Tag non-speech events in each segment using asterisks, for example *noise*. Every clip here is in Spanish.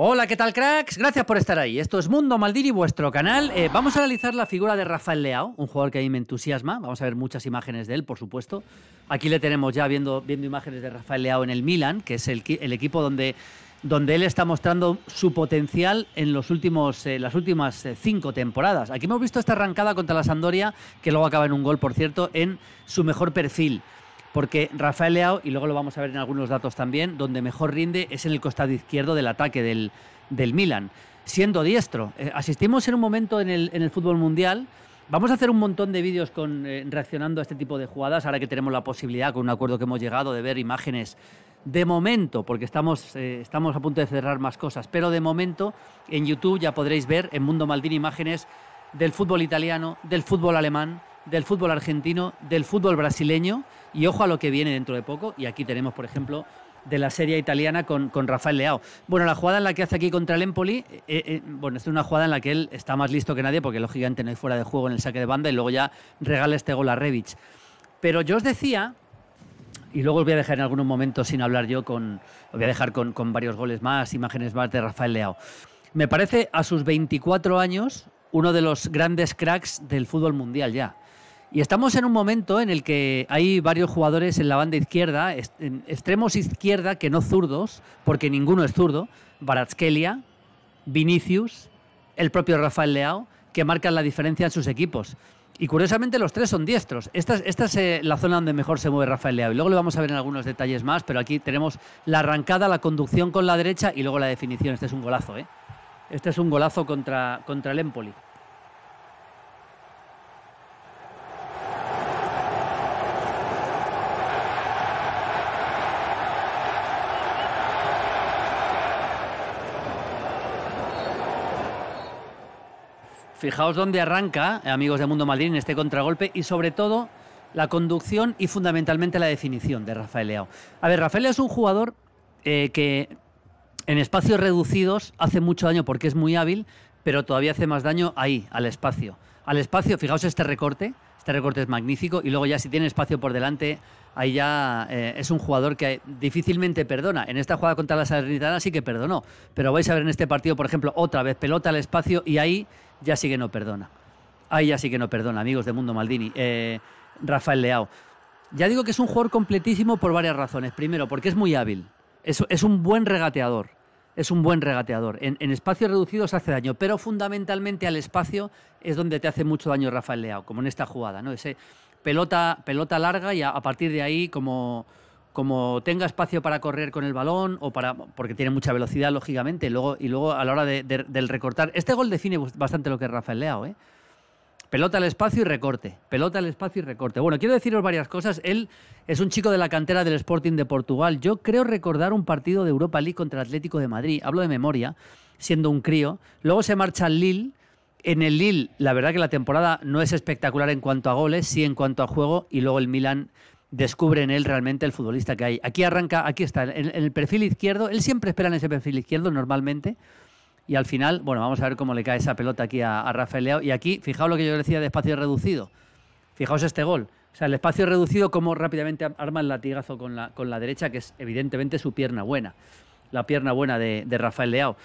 Hola, ¿qué tal cracks? Gracias por estar ahí. Esto es Mundo Maldini, vuestro canal. Eh, vamos a analizar la figura de Rafael Leao, un jugador que a mí me entusiasma. Vamos a ver muchas imágenes de él, por supuesto. Aquí le tenemos ya viendo, imágenes de Rafael Leao en el Milan, que es el, equipo donde, donde, él está mostrando su potencial en los últimos, eh, las últimas eh, cinco temporadas. Aquí hemos visto esta arrancada contra la Sandoria, que luego acaba en un gol, por cierto, en su mejor perfil porque Rafael Leao, y luego lo vamos a ver en algunos datos también, donde mejor rinde es en el costado izquierdo del ataque del, del Milan, siendo diestro. Eh, asistimos en un momento en el, fútbol mundial Vamos a hacer un montón de vídeos con, eh, reaccionando a este tipo de jugadas, ahora que tenemos la posibilidad, con un acuerdo que hemos llegado, de ver imágenes de momento, porque estamos, eh, estamos a punto de cerrar más cosas, pero de momento en YouTube ya podréis ver en Mundo Maldini imágenes del fútbol italiano, del fútbol alemán, del fútbol argentino, del fútbol brasileño y ojo a lo que viene dentro de poco. Y aquí tenemos, por ejemplo, de la serie italiana con, con Rafael Leao. Bueno, la jugada en la que hace aquí contra el Empoli, eh, eh, bueno, es una jugada en la que él está más listo que nadie porque lógicamente no hay fuera de juego en el saque de banda y luego ya regala este gol a Revich. Pero yo os decía, y luego os voy a dejar en algún momento sin hablar yo, con, os voy a dejar con, con varios goles más, imágenes más de Rafael Leao. Me parece a sus 24 años uno de los grandes cracks del fútbol mundial ya. Y estamos en un momento en el que hay varios jugadores en la banda izquierda, extremos izquierda que no zurdos, porque ninguno es zurdo, Baratskelia, Vinicius, el propio Rafael Leao, que marcan la diferencia en sus equipos. Y curiosamente los tres son diestros. Esta, es eh, la zona donde mejor se mueve Rafael Leao. Y luego lo vamos a ver en algunos detalles más, pero aquí tenemos la arrancada, la conducción con la derecha y luego la definición. Este es un golazo, ¿eh? Este es un golazo contra, contra el Empoli. Fijaos dónde arranca, eh, amigos de Mundo Madrid, en este contragolpe y sobre todo la conducción y fundamentalmente la definición de Rafael Leao. A ver, Rafael es un jugador eh, que en espacios reducidos hace mucho daño porque es muy hábil, pero todavía hace más daño ahí, al espacio. Al espacio, fijaos este recorte, este recorte es magnífico y luego ya si tiene espacio por delante, ahí ya eh, es un jugador que difícilmente perdona. En esta jugada contra la Salernitana sí que perdonó, pero vais a ver en este partido, por ejemplo, otra vez pelota al espacio y ahí ya sí que no perdona. Ahí ya sí que no perdona, amigos de Mundo Maldini. Eh, Rafael Leao. Ya digo que es un jugador completísimo por varias razones. Primero, porque es muy hábil. Es, un buen regateador. Es un buen regateador. En, espacios reducidos hace daño, pero fundamentalmente al espacio es donde te hace mucho daño Rafael Leao, como en esta jugada, ¿no? Ese pelota, pelota larga y a partir de ahí como como tenga espacio para correr con el balón o para porque tiene mucha velocidad lógicamente luego y luego a la hora de, del recortar este gol define bastante lo que es Rafael Leao ¿eh? pelota al espacio y recorte pelota al espacio y recorte bueno quiero deciros varias cosas él es un chico de la cantera del Sporting de Portugal yo creo recordar un partido de Europa League contra el Atlético de Madrid hablo de memoria siendo un crío luego se marcha al Lille en el Lille, la verdad que la temporada no es espectacular en cuanto a goles, sí en cuanto a juego, y luego el Milan descubre en él realmente el futbolista que hay. Aquí arranca, aquí está, en, el perfil izquierdo, él siempre espera en ese perfil izquierdo normalmente, y al final, bueno, vamos a ver cómo le cae esa pelota aquí a, Rafael Leao. Y aquí, fijaos lo que yo decía de espacio reducido. Fijaos este gol. O sea, el espacio reducido, cómo rápidamente arma el latigazo con la, con la derecha, que es evidentemente su pierna buena. La pierna buena de, de Rafael Leao.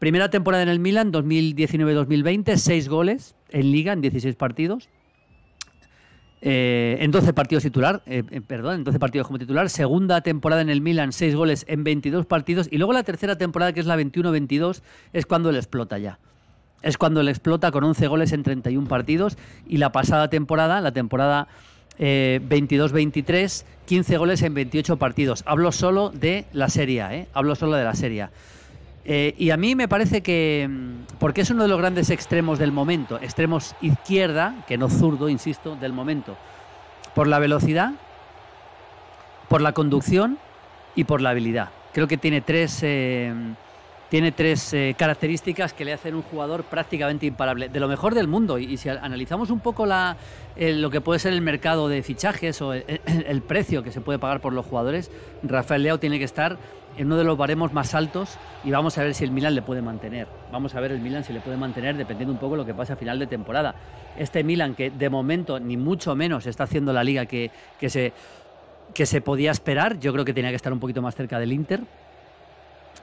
Primera temporada en el Milan, 2019-2020, seis goles en liga, en 16 partidos. Eh, en 12 partidos titular, eh, eh en partidos como titular, segunda temporada en el Milan, 6 goles en 22 partidos y luego la tercera temporada que es la 21-22 es cuando él explota ya. Es cuando él explota con 11 goles en 31 partidos y la pasada temporada, la temporada 22-23, eh, 15 goles en 28 partidos. Hablo solo de la Serie A, hablo solo de la Serie A. Eh, y a mí me parece que, mm, porque es uno de los grandes extremos del momento, extremos izquierda, que no zurdo, insisto, del momento, por la velocidad, por la conducción y por la habilidad. Creo que tiene tres... Eh, tiene tres eh, características que le hacen un jugador prácticamente imparable, de lo mejor del mundo. Y, si analizamos un poco eh, lo que puede ser el mercado de fichajes o eh, el, precio que se puede pagar por los jugadores, Rafael Leao tiene que estar en uno de los baremos más altos y vamos a ver si el Milan le puede mantener. Vamos a ver el Milan si le puede mantener dependiendo un poco de lo que pase a final de temporada. Este Milan que de momento ni mucho menos está haciendo la liga que, se que se podía esperar, yo creo que tenía que estar un poquito más cerca del Inter,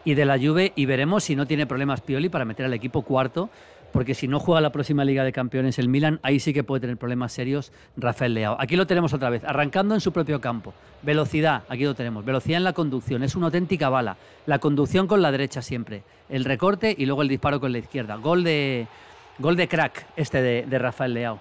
y de la Juve y veremos si no tiene problemas Pioli para meter al equipo cuarto, porque si no juega la próxima Liga de Campeones el Milan, ahí sí que puede tener problemas serios Rafael Leao. Aquí lo tenemos otra vez, arrancando en su propio campo. Velocidad, aquí lo tenemos, velocidad en la conducción, es una auténtica bala. La conducción con la derecha siempre, el recorte y luego el disparo con la izquierda. Gol de, de crack este de, de Rafael Leao.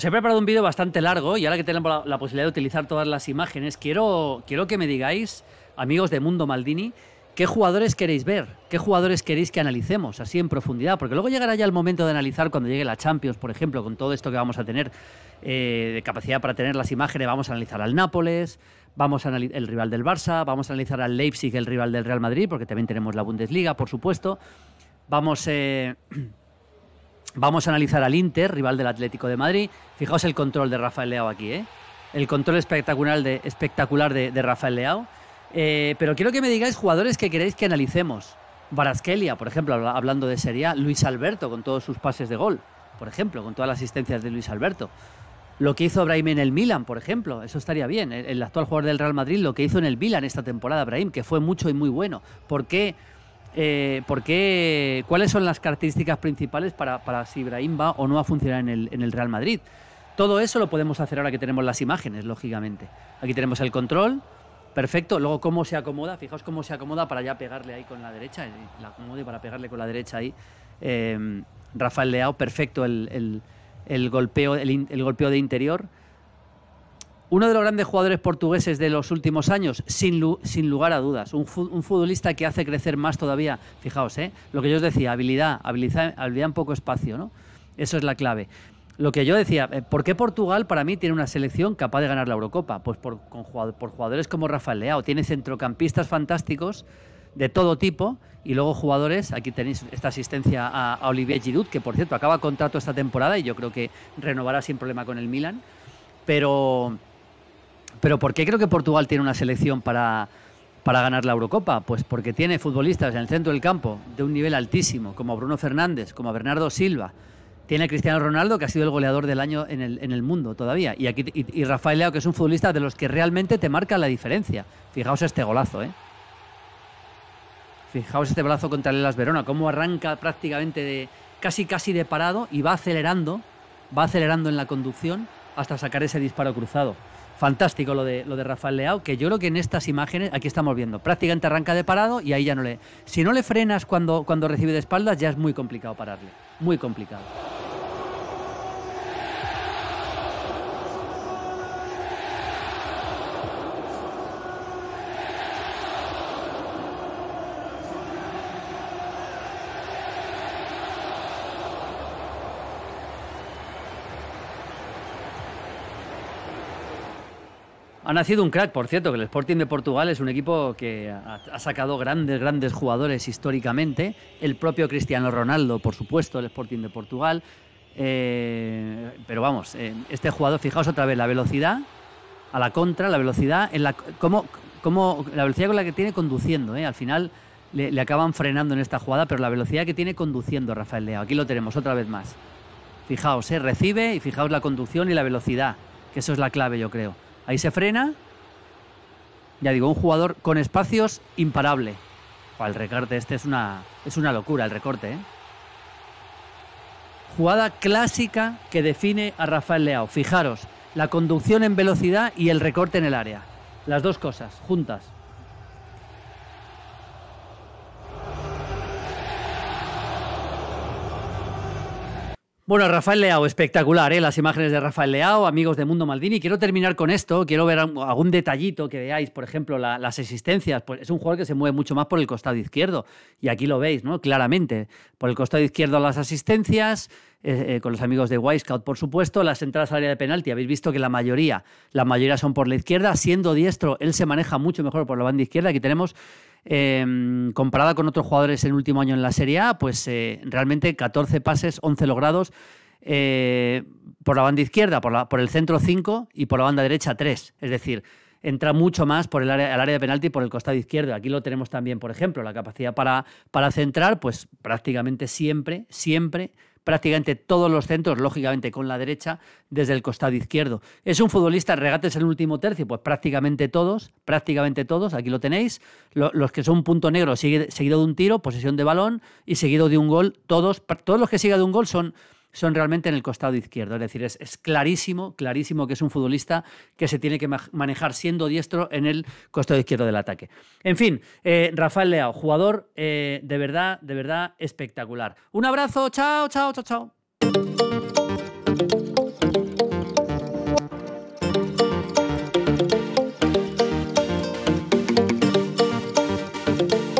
Os he preparado un vídeo bastante largo y ahora que tenemos la, posibilidad de utilizar todas las imágenes, quiero, quiero que me digáis, amigos de Mundo Maldini, qué jugadores queréis ver, qué jugadores queréis que analicemos así en profundidad, porque luego llegará ya el momento de analizar cuando llegue la Champions, por ejemplo, con todo esto que vamos a tener eh, de capacidad para tener las imágenes, vamos a analizar al Nápoles, vamos a el rival del Barça, vamos a analizar al Leipzig, el rival del Real Madrid, porque también tenemos la Bundesliga, por supuesto, vamos... Eh, *clears throat* Vamos a analizar al Inter, rival del Atlético de Madrid. Fijaos el control de Rafael Leao aquí, ¿eh? El control espectacular de, espectacular de, Rafael Leao. Eh, pero quiero que me digáis jugadores que queréis que analicemos. Varaskelia, por ejemplo, hablando de sería Luis Alberto con todos sus pases de gol, por ejemplo, con todas las asistencias de Luis Alberto. Lo que hizo Brahim en el Milan, por ejemplo, eso estaría bien. El, el actual jugador del Real Madrid, lo que hizo en el Milan esta temporada, Brahim, que fue mucho y muy bueno. ¿Por qué? Eh, ¿por qué, ¿cuáles son las características principales para, para si Ibrahim va o no a funcionar en el, Real Madrid? Todo eso lo podemos hacer ahora que tenemos las imágenes, lógicamente. Aquí tenemos el control, perfecto. Luego cómo se acomoda, fijaos cómo se acomoda para ya pegarle ahí con la derecha, eh, la acomode para pegarle con la derecha ahí. Eh, Rafael Leao, perfecto el, el, golpeo, el, el golpeo de interior uno de los grandes jugadores portugueses de los últimos años, sin, lugar a dudas. Un, futbolista que hace crecer más todavía. Fijaos, ¿eh? lo que yo os decía, habilidad, habilidad, en poco espacio. ¿no? Eso es la clave. Lo que yo decía, eh, ¿por qué Portugal para mí tiene una selección capaz de ganar la Eurocopa? Pues por, jugadores como Rafael Leao. Tiene centrocampistas fantásticos de todo tipo y luego jugadores, aquí tenéis esta asistencia a, a Olivier Giroud, que por cierto acaba contrato esta temporada y yo creo que renovará sin problema con el Milan. Pero pero ¿por qué creo que Portugal tiene una selección para, ganar la Eurocopa? Pues porque tiene futbolistas en el centro del campo de un nivel altísimo, como Bruno Fernández, como Bernardo Silva. Tiene a Cristiano Ronaldo, que ha sido el goleador del año en el, mundo todavía. Y, aquí, y, Rafael Leao, que es un futbolista de los que realmente te marca la diferencia. Fijaos este golazo, ¿eh? Fijaos este brazo contra Lelas Verona, cómo arranca prácticamente de, casi casi de parado y va acelerando, va acelerando en la conducción hasta sacar ese disparo cruzado fantástico lo de, lo de Rafael Leao, que yo creo que en estas imágenes, aquí estamos viendo, prácticamente arranca de parado y ahí ya no le... Si no le frenas cuando, cuando recibe de espaldas, ya es muy complicado pararle, muy complicado. Ha nacido un crack, por cierto, que el Sporting de Portugal es un equipo que ha, sacado grandes, grandes jugadores históricamente. El propio Cristiano Ronaldo, por supuesto, el Sporting de Portugal. Eh, pero vamos, eh, este jugador, fijaos otra vez, la velocidad a la contra, la velocidad, en la, cómo, cómo, la velocidad con la que tiene conduciendo. Eh. al final le, le, acaban frenando en esta jugada, pero la velocidad que tiene conduciendo Rafael Leao. Aquí lo tenemos otra vez más. Fijaos, recibe y fijaos la conducción y la velocidad, que eso es la clave, yo creo. Ahí se frena. Ya digo, un jugador con espacios imparable. el recorte este es una, es una locura, el recorte. ¿eh? Jugada clásica que define a Rafael Leao. Fijaros, la conducción en velocidad y el recorte en el área. Las dos cosas, juntas. Bueno, Rafael Leao, espectacular, ¿eh? las imágenes de Rafael Leao, amigos de Mundo Maldini. Quiero terminar con esto, quiero ver algún detallito que veáis, por ejemplo, las asistencias, pues es un jugador que se mueve mucho más por el costado izquierdo, y aquí lo veis, ¿no? Claramente, por el costado izquierdo las asistencias, eh, eh, con los amigos de Wisecout, por supuesto, las entradas al área de penalti. Habéis visto que la mayoría, la mayoría son por la izquierda. Siendo diestro, él se maneja mucho mejor por la banda izquierda. Aquí tenemos Em, comparada con otros jugadores en el último año en la Serie A, pues eh, realmente 14 pases, 11 logrados. Eh, por la banda izquierda, por, el centro 5 y por la banda derecha 3. Es decir, entra mucho más por el área, área de penalti y por el costado izquierdo. Aquí lo tenemos también, por ejemplo, la capacidad para centrar, pues prácticamente siempre, siempre prácticamente todos los centros, lógicamente con la derecha, desde el costado izquierdo. Es un futbolista, regates el último tercio, pues prácticamente todos, prácticamente todos, aquí lo tenéis. los que son punto negro, seguido de un tiro, posesión de balón y seguido de un gol, todos, todos los que siga de un gol son son realmente en el costado izquierdo. Es decir, es, clarísimo, clarísimo que es un futbolista que se tiene que manejar siendo diestro en el costado izquierdo del ataque. En fin, eh, Rafael Leao, jugador eh, de verdad, de verdad espectacular. Un abrazo, chao, chao, chao, chao.